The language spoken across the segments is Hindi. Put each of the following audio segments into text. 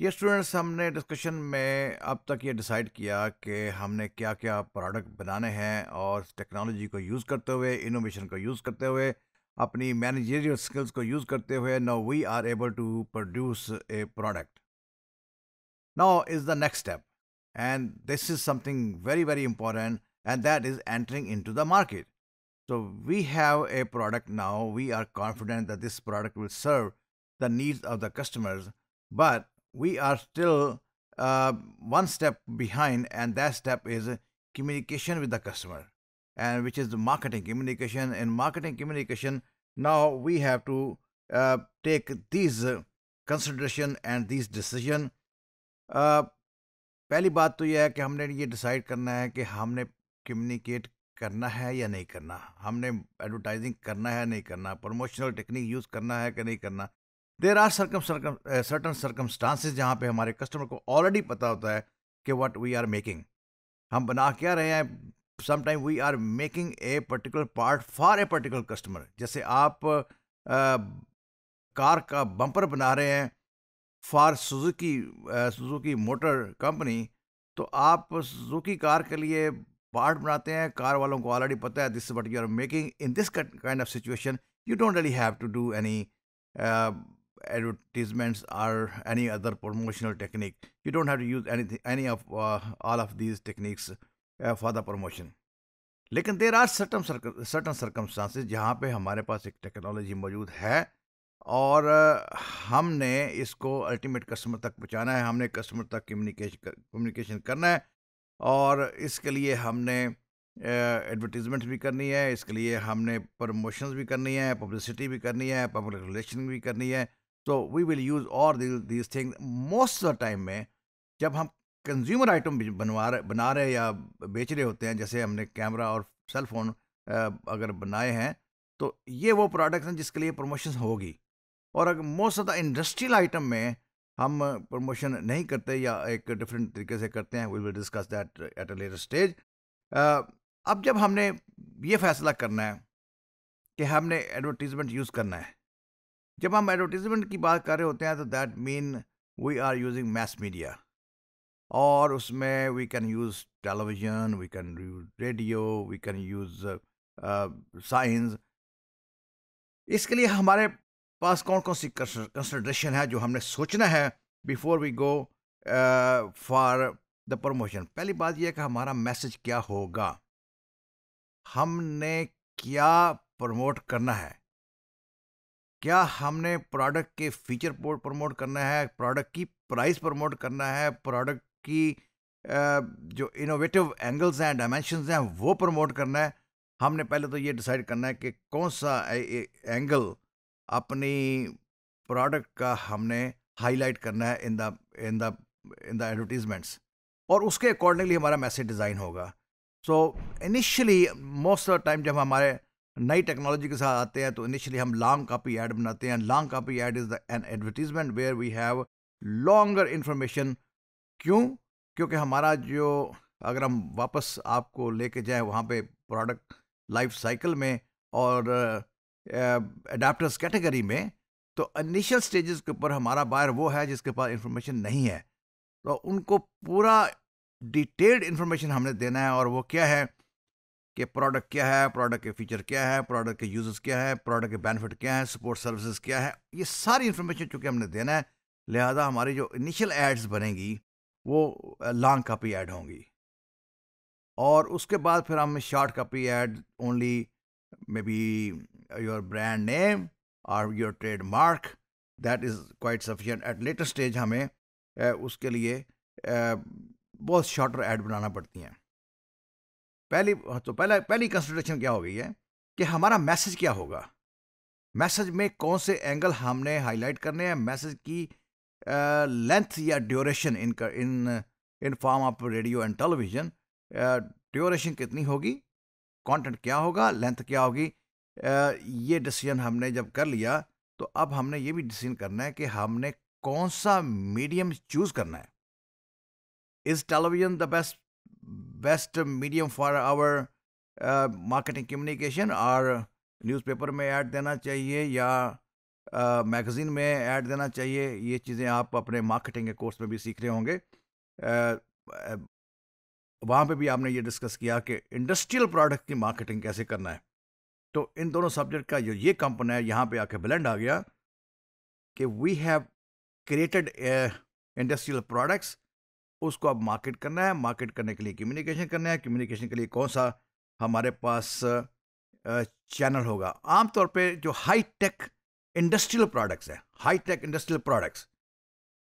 ये स्टूडेंट्स हमने डिस्कशन में अब तक ये डिसाइड किया कि हमने क्या क्या प्रोडक्ट बनाने हैं और टेक्नोलॉजी को यूज़ करते हुए इनोवेशन को यूज़ करते हुए अपनी मैनेजरियल स्किल्स को यूज़ करते हुए now we are able to produce a product now is the next step and this is something very very important and that is entering into the market so we have a product now we are confident that this product will serve the needs of the customers but we are still uh, one step behind, and that step is communication with the customer, and which is marketing communication. And marketing communication, now we have to uh, take these uh, consideration and these decision. Uh, पहली बात तो यह है कि हमने ये decide करना है कि हमने communicate करना है या नहीं करना हमने advertising करना है नहीं करना promotional technique use करना है कि नहीं करना there are circum certain circumstances जहाँ पे हमारे कस्टमर को ऑलरेडी पता होता है कि वट वी आर मेकिंग हम बना क्या रहे हैं sometime we are making a particular part for a particular customer जैसे आप आ, uh, कार का बम्पर बना रहे हैं for Suzuki Suzuki motor company तो आप सुजुकी कार के लिए पार्ट बनाते हैं कार वालों को ऑलरेडी पता है this what you are making in this kind of situation you don't really have to do any advertisements or any other promotional technique you don't have to use anything any of uh, all of these techniques uh, for the promotion लेकिन there are certain certain circumstances जहाँ पे हमारे पास एक टेक्नोलॉजी मौजूद है और uh, हमने इसको अल्टीमेट कस्टमर तक पहुँचाना है हमने कस्टमर तक कम्युनिकेशन कम्युनिकेशन करना है और इसके लिए हमने एडवर्टीज़मेंट uh, भी करनी है इसके लिए हमने प्रमोशंस भी करनी है पब्लिसिटी भी करनी है पब्लिक रिलेशन भी करनी है तो वी विल यूज़ और these, thing most of the time में जब हम कंज्यूमर आइटम बनवा रहे बना रहे या बेच रहे होते हैं जैसे हमने कैमरा और सेल फोन अगर बनाए हैं तो ये वो प्रोडक्ट हैं जिसके लिए प्रमोशन होगी और अगर most of the industrial item में हम प्रमोशन नहीं करते या एक डिफरेंट तरीके से करते हैं we will discuss that at a later stage अब जब हमने ये फैसला करना है कि हमने एडवर्टीज़मेंट यूज़ करना है जब हम एडवर्टीजमेंट की बात कर रहे होते हैं तो that mean we are using mass media और उसमें we can use television we can use radio we can use science इसके लिए हमारे पास कौन कौन सी कंसनट्रेशन है जो हमने सोचना है before we go for the promotion पहली बात यह है कि हमारा मैसेज क्या होगा हमने क्या प्रमोट करना है क्या हमने प्रोडक्ट के फीचर प्रमोट करना है प्रोडक्ट की प्राइस प्रमोट करना है प्रोडक्ट की जो इनोवेटिव एंगल्स हैं डायमेंशंस हैं वो प्रमोट करना है हमने पहले तो ये डिसाइड करना है कि कौन सा एंगल अपनी प्रोडक्ट का हमने हाईलाइट करना है in the in the in the advertisements और उसके अकॉर्डिंगली हमारा मैसेज डिज़ाइन होगा so initially most of the time जब हमारे नई टेक्नोलॉजी के साथ आते हैं तो इनिशियली हम लॉन्ग कापी एड बनाते हैं long copy ad is the an advertisement where we have longer information क्यों क्योंकि हमारा जो अगर हम वापस आपको लेके जाएं वहाँ पे प्रोडक्ट लाइफ साइकिल में और अडाप्टर्स uh, कैटेगरी में तो इनिशियल स्टेजेस के ऊपर हमारा बायर वो है जिसके पास इंफॉर्मेशन नहीं है तो उनको पूरा डिटेल्ड इन्फॉर्मेशन हमने देना है और वो क्या है कि प्रोडक्ट क्या है प्रोडक्ट के फीचर क्या है प्रोडक्ट के यूज़ क्या है प्रोडक्ट के बेनिफिट क्या है सपोर्ट सर्विसेज क्या है ये सारी इन्फॉर्मेशन चूँकि हमने देना है लिहाजा हमारी जो इनिशियल एड्स बनेंगी वो लॉन्ग कापी ऐड होंगी और उसके बाद फिर हम short copy ad only may be your brand name और your trademark that is quite sufficient at latest stage हमें उसके लिए बहुत शॉर्टर ऐड बनाना पड़ती हैं पहली तो पहला पहली कंसिडरेशन क्या हो गई है कि हमारा मैसेज क्या होगा मैसेज में कौन से एंगल हमने हाईलाइट करने हैं मैसेज की लेंथ या duration in in in form of radio and television duration कितनी होगी कंटेंट क्या होगा लेंथ क्या होगी uh, ये डिसीजन हमने जब कर लिया तो अब हमने ये भी डिसीजन करना है कि हमने कौन सा मीडियम चूज़ करना है is television the best best medium for our marketing communication और न्यूज़पेपर में ऐड देना चाहिए या मैगज़ीन uh, में ऐड देना चाहिए ये चीज़ें आप अपने मार्केटिंग के कोर्स में भी सीख रहे होंगे uh, uh, वहाँ पे भी आपने ये डिस्कस किया कि इंडस्ट्रियल प्रोडक्ट की मार्केटिंग कैसे करना है तो इन दोनों सब्जेक्ट का जो ये कंपन है यहाँ पे आके ब्लेंड आ गया कि we have created industrial products उसको अब मार्केट करना है मार्केट करने के लिए कम्युनिकेशन करना है कम्युनिकेशन के लिए कौन सा हमारे पास चैनल होगा आमतौर पे जो हाई टेक इंडस्ट्रियल प्रोडक्ट्स हैं हाई टेक इंडस्ट्रियल प्रोडक्ट्स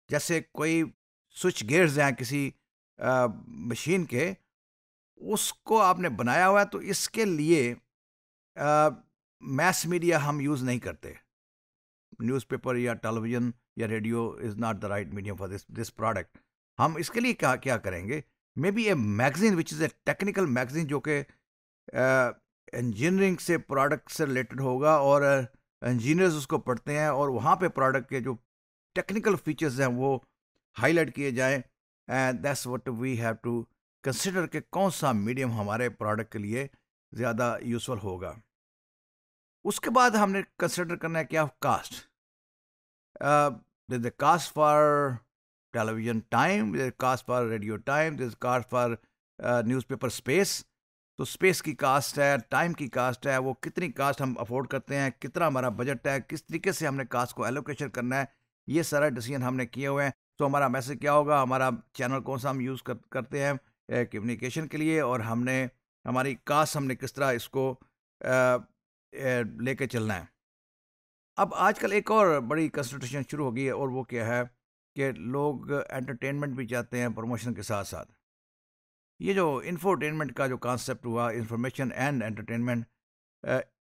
जैसे कोई स्विच गेयर्स हैं किसी मशीन के उसको आपने बनाया हुआ है तो इसके लिए मैस मीडिया हम यूज़ नहीं करते न्यूज़पेपर या टेलीविज़न या radio is not the right medium for this this product हम इसके लिए क्या क्या करेंगे may be a magazine which is a technical magazine जो कि इंजीनियरिंग से प्रोडक्ट से रिलेटेड होगा और इंजीनियर्स उसको पढ़ते हैं और वहाँ पे प्रोडक्ट के जो टेक्निकल फीचर्स हैं वो हाईलाइट किए जाएँ and that's what we have to consider के कौन सा मीडियम हमारे प्रोडक्ट के लिए ज़्यादा यूजफुल होगा उसके बाद हमने कंसिडर करना है क्या cost the cost for television time, there's for for radio time, there's cost for uh, newspaper space. तो स्पेस की कास्ट है टाइम की कास्ट है वो कितनी कास्ट हम अफोर्ड करते हैं कितना हमारा बजट है किस तरीके से हमने कास्ट को एलोकेशन करना है ये सारा डिसीजन हमने किए हुए हैं तो हमारा मैसेज क्या होगा हमारा चैनल कौन सा हम यूज़ कर, करते हैं कम्युनिकेशन के लिए और हमने हमारी कास्ट हमने किस तरह इसको लेके चलना है अब आजकल एक और बड़ी कंसल्टेशन शुरू हो गई है और वो क्या है कि लोग एंटरटेनमेंट भी चाहते हैं प्रमोशन के साथ साथ ये जो इन्फोटेनमेंट का जो कॉन्सेप्ट हुआ इंफॉर्मेशन एंड एंटरटेनमेंट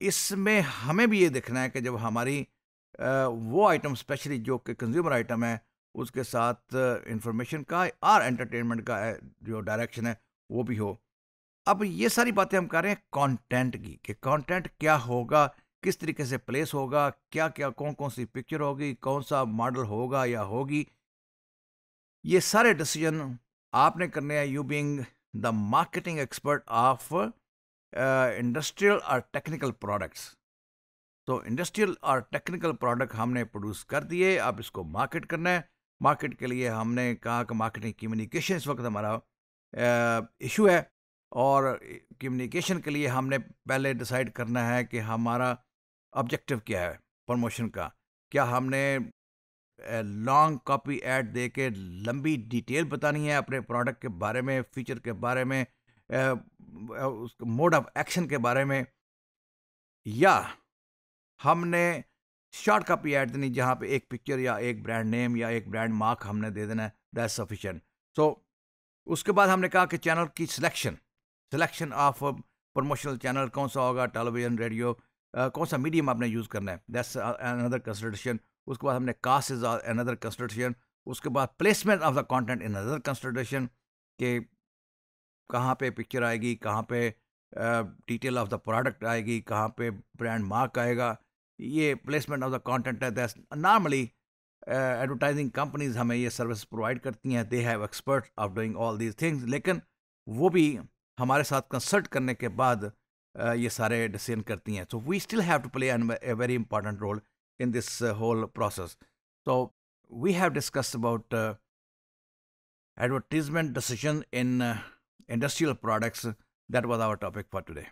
इसमें हमें भी ये देखना है कि जब हमारी वो आइटम स्पेशली जो कि कंज्यूमर आइटम है उसके साथ इंफॉर्मेशन का और एंटरटेनमेंट का जो डायरेक्शन है वो भी हो अब ये सारी बातें हम कर रहे हैं कंटेंट की कि कंटेंट क्या होगा किस तरीके से प्लेस होगा क्या क्या कौन कौन सी पिक्चर होगी कौन सा मॉडल होगा या होगी ये सारे डिसीजन आपने करने हैं you being the marketing expert of industrial और टेक्निकल प्रोडक्ट्स तो इंडस्ट्रियल और टेक्निकल प्रोडक्ट हमने प्रोड्यूस कर दिए अब इसको मार्केट करना है मार्केट के लिए हमने कहा कि मार्केटिंग कम्युनिकेशन इस वक्त हमारा इशू uh, है और कम्युनिकेशन के लिए हमने पहले डिसाइड करना है कि हमारा ऑब्जेक्टिव क्या है प्रमोशन का क्या हमने लॉन्ग कॉपी ऐड दे के लंबी डिटेल बतानी है अपने प्रोडक्ट के बारे में फीचर के बारे में उसके मोड ऑफ एक्शन के बारे में या हमने शॉर्ट कॉपी ऐड देनी जहाँ पे एक पिक्चर या एक ब्रांड नेम या एक ब्रांड मार्क हमने दे देना है दैट सफिशेंट सो उसके बाद हमने कहा कि चैनल की selection selection of promotional channel कौन सा होगा टेलीविज़न रेडियो कौन सा मीडियम आपने यूज़ करना है दैट्स अनदर कंसिडरेशन उसके बाद हमने कास्ट इज अनदर कंस्टिट्यूशन उसके बाद placement of the content in other constitution के कहाँ पे पिक्चर आएगी कहाँ पे डिटेल ऑफ द प्रोडक्ट आएगी कहाँ पे ब्रांड मार्क आएगा ये प्लेसमेंट ऑफ द कॉन्टेंट है दैट्स नॉर्मली एडवर्टाइजिंग कंपनीज हमें ये सर्विस प्रोवाइड करती हैं they have expert of doing all these things लेकिन वो भी हमारे साथ कंसल्ट करने के बाद uh, ये सारे डिसीजन करती हैं so we still have to play a very important role in this uh, whole process. So we have discussed about uh, advertisement decision in uh, industrial products. That was our topic for today.